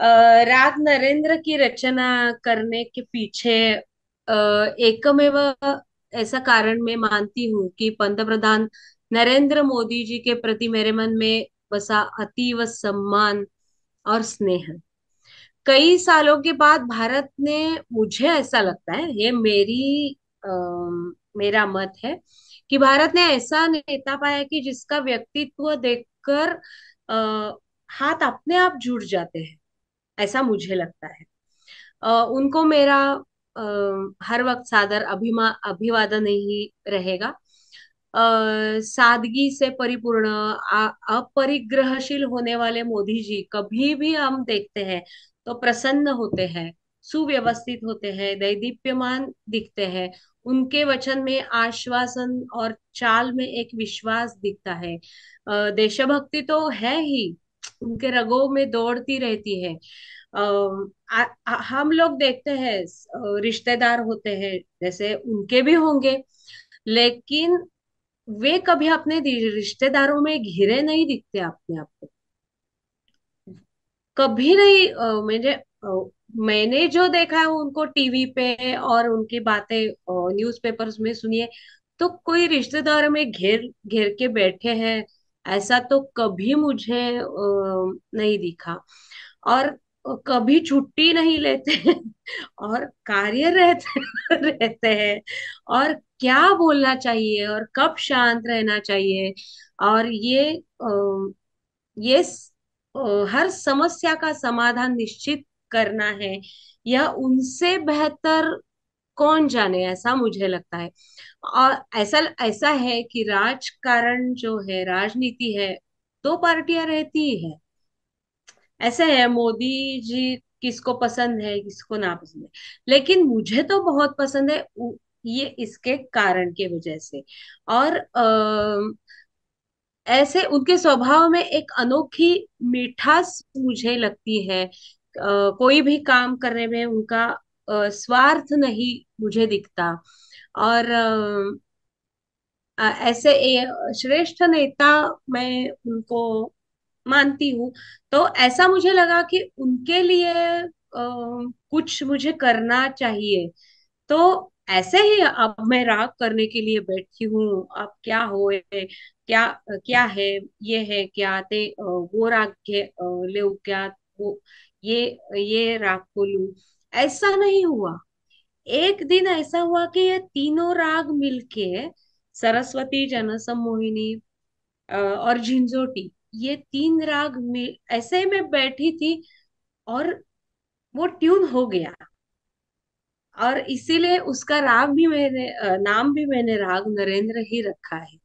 राग नरेंद्र की रचना करने के पीछे एकमेव ऐसा कारण मैं मानती हूँ कि पंतप्रधान नरेंद्र मोदी जी के प्रति मेरे मन में बसा अतीव सम्मान और स्नेह कई सालों के बाद भारत ने मुझे ऐसा लगता है ये मेरी आ, मेरा मत है कि भारत ने ऐसा नेता पाया कि जिसका व्यक्तित्व देखकर हाथ अपने आप जुड़ जाते हैं ऐसा मुझे लगता है आ, उनको मेरा आ, हर वक्त सादर अभिमा अभिवादन ही रहेगा आ, सादगी से परिपूर्ण अपरिग्रहशील होने वाले मोदी जी कभी भी हम देखते हैं तो प्रसन्न होते हैं सुव्यवस्थित होते हैं दैदीप्यमान दिखते हैं उनके वचन में आश्वासन और चाल में एक विश्वास दिखता है देशभक्ति तो है ही उनके रगों में दौड़ती रहती है आ, आ, हम लोग देखते हैं रिश्तेदार होते हैं जैसे उनके भी होंगे लेकिन वे कभी अपने रिश्तेदारों में घिरे नहीं दिखते अपने आप को कभी नहीं मेरे मैंने जो देखा है उनको टीवी पे और उनकी बातें न्यूज़पेपर्स में सुनिए तो कोई रिश्तेदार में घेर घेर के बैठे हैं ऐसा तो कभी मुझे नहीं दिखा और कभी छुट्टी नहीं लेते और कार्य रहते रहते हैं और क्या बोलना चाहिए और कब शांत रहना चाहिए और ये ये हर समस्या का समाधान निश्चित करना है यह उनसे बेहतर कौन जाने ऐसा मुझे लगता है और ऐसा ऐसा है कि राजकारण जो है राजनीति है दो पार्टियां रहती है ऐसा है मोदी जी किसको पसंद है किसको ना पसंद है लेकिन मुझे तो बहुत पसंद है ये इसके कारण के वजह से और आ, ऐसे उनके स्वभाव में एक अनोखी मिठास मुझे लगती है आ, कोई भी काम करने में उनका स्वार्थ नहीं मुझे दिखता और ऐसे श्रेष्ठ नेता मैं उनको मानती हूँ तो ऐसा मुझे लगा कि उनके लिए कुछ मुझे करना चाहिए तो ऐसे ही अब मैं राग करने के लिए बैठी हूँ अब क्या हो क्या क्या है ये है क्या ते वो राग के ले क्या वो ये ये राग को लू ऐसा नहीं हुआ एक दिन ऐसा हुआ कि ये तीनों राग मिलके सरस्वती जनसम मोहिनी और झिंझोटी ये तीन राग में ऐसे ही मैं बैठी थी और वो ट्यून हो गया और इसीलिए उसका राग भी मैंने नाम भी मैंने राग नरेंद्र ही रखा है